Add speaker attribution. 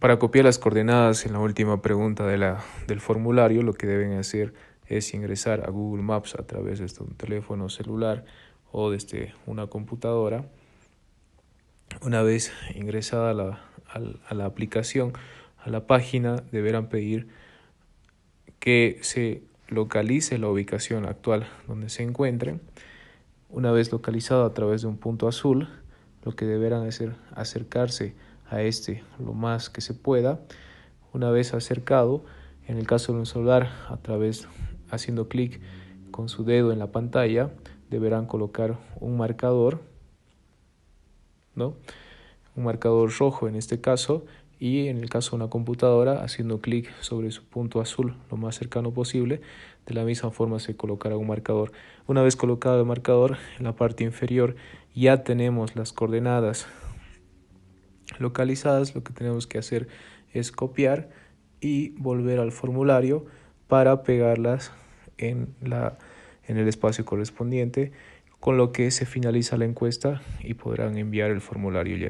Speaker 1: Para copiar las coordenadas en la última pregunta de la, del formulario, lo que deben hacer es ingresar a Google Maps a través de este, un teléfono celular o desde este, una computadora. Una vez ingresada la, a, la aplicación, a la página, deberán pedir que se localice la ubicación actual donde se encuentren. Una vez localizado a través de un punto azul, lo que deberán hacer es acercarse a este lo más que se pueda. Una vez acercado, en el caso de un celular, a través haciendo clic con su dedo en la pantalla, deberán colocar un marcador, ¿no? Un marcador rojo en este caso, y en el caso de una computadora, haciendo clic sobre su punto azul lo más cercano posible, de la misma forma se colocará un marcador. Una vez colocado el marcador en la parte inferior, ya tenemos las coordenadas localizadas, lo que tenemos que hacer es copiar y volver al formulario para pegarlas en, la, en el espacio correspondiente, con lo que se finaliza la encuesta y podrán enviar el formulario lleno.